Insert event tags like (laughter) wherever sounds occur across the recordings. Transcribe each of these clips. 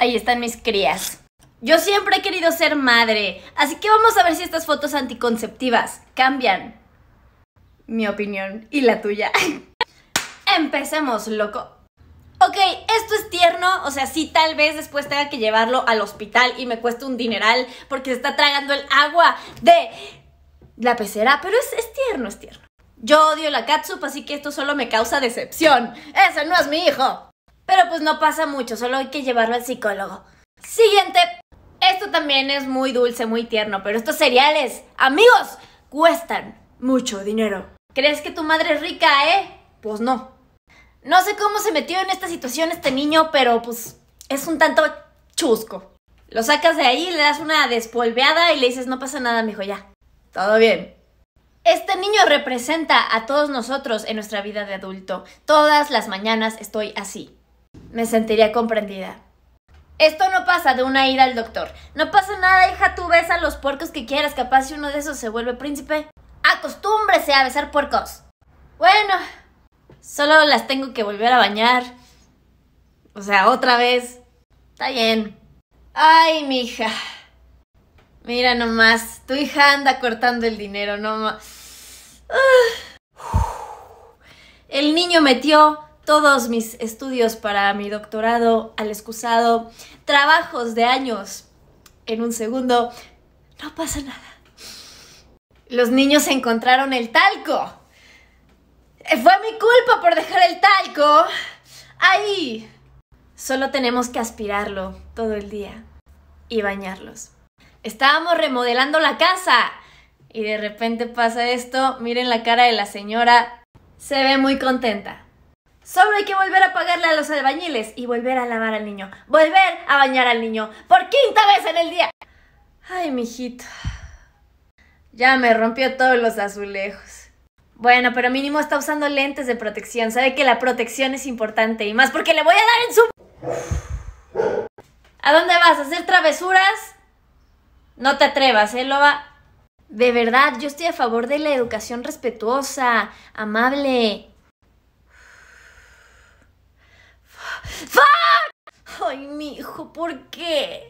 Ahí están mis crías. Yo siempre he querido ser madre, así que vamos a ver si estas fotos anticonceptivas cambian mi opinión y la tuya. (laughs) Empecemos, loco. Ok, esto es tierno, o sea, sí, tal vez después tenga que llevarlo al hospital y me cueste un dineral porque se está tragando el agua de la pecera, pero es, es tierno, es tierno. Yo odio la catsup, así que esto solo me causa decepción. ¡Ese no es mi hijo! Pero pues no pasa mucho, solo hay que llevarlo al psicólogo. Siguiente. Esto también es muy dulce, muy tierno, pero estos cereales, amigos, cuestan mucho dinero. ¿Crees que tu madre es rica, eh? Pues no. No sé cómo se metió en esta situación este niño, pero pues es un tanto chusco. Lo sacas de ahí, le das una despolveada y le dices, no pasa nada, mijo, ya. Todo bien. Este niño representa a todos nosotros en nuestra vida de adulto. Todas las mañanas estoy así me sentiría comprendida. Esto no pasa de una ida al doctor. No pasa nada, hija, tú besa a los puercos que quieras, capaz si uno de esos se vuelve príncipe. Acostúmbrese a besar puercos. Bueno, solo las tengo que volver a bañar. O sea, otra vez. Está bien. Ay, mi hija. Mira nomás, tu hija anda cortando el dinero, no. Ah. El niño metió todos mis estudios para mi doctorado al excusado, trabajos de años en un segundo, no pasa nada. Los niños encontraron el talco. Eh, fue mi culpa por dejar el talco ahí. Solo tenemos que aspirarlo todo el día y bañarlos. Estábamos remodelando la casa y de repente pasa esto. Miren la cara de la señora. Se ve muy contenta. Solo hay que volver a pagarle a los albañiles y volver a lavar al niño. Volver a bañar al niño. Por quinta vez en el día. Ay, mijito. Ya me rompió todos los azulejos. Bueno, pero mínimo está usando lentes de protección. Sabe que la protección es importante y más porque le voy a dar en su... ¿A dónde vas? ¿A hacer travesuras? No te atrevas, ¿eh, loba? De verdad, yo estoy a favor de la educación respetuosa, amable, hijo, ¿por qué?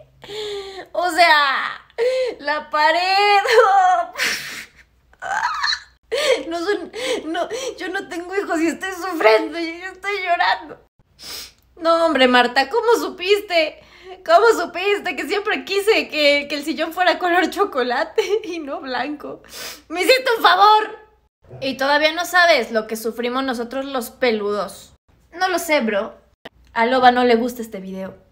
O sea, la pared. Oh. (laughs) No son. No, yo no tengo hijos y estoy sufriendo y yo estoy llorando. No, hombre, Marta, ¿cómo supiste? ¿Cómo supiste que siempre quise que, que el sillón fuera color chocolate y no blanco? ¡Me hiciste un favor! Y todavía no sabes lo que sufrimos nosotros los peludos. No lo sé, bro. A Loba no le gusta este video.